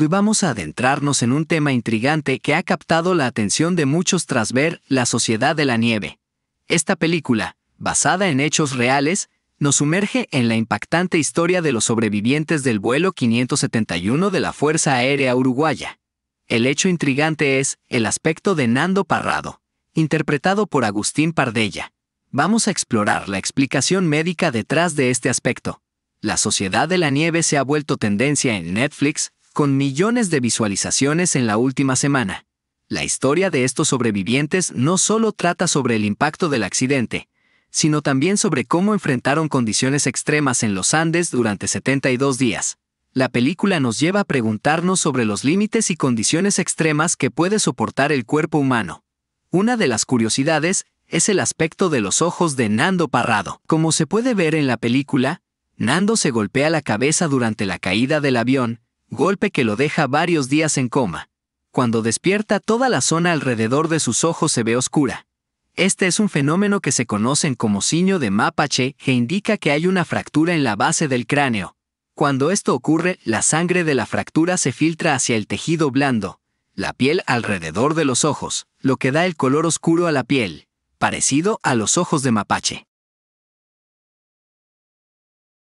Hoy vamos a adentrarnos en un tema intrigante que ha captado la atención de muchos tras ver La Sociedad de la Nieve. Esta película, basada en hechos reales, nos sumerge en la impactante historia de los sobrevivientes del vuelo 571 de la Fuerza Aérea Uruguaya. El hecho intrigante es el aspecto de Nando Parrado, interpretado por Agustín Pardella. Vamos a explorar la explicación médica detrás de este aspecto. La Sociedad de la Nieve se ha vuelto tendencia en Netflix, con millones de visualizaciones en la última semana. La historia de estos sobrevivientes no solo trata sobre el impacto del accidente, sino también sobre cómo enfrentaron condiciones extremas en los Andes durante 72 días. La película nos lleva a preguntarnos sobre los límites y condiciones extremas que puede soportar el cuerpo humano. Una de las curiosidades es el aspecto de los ojos de Nando Parrado. Como se puede ver en la película, Nando se golpea la cabeza durante la caída del avión, golpe que lo deja varios días en coma. Cuando despierta toda la zona alrededor de sus ojos se ve oscura. Este es un fenómeno que se conocen como signo de mapache que indica que hay una fractura en la base del cráneo. Cuando esto ocurre, la sangre de la fractura se filtra hacia el tejido blando, la piel alrededor de los ojos, lo que da el color oscuro a la piel, parecido a los ojos de mapache.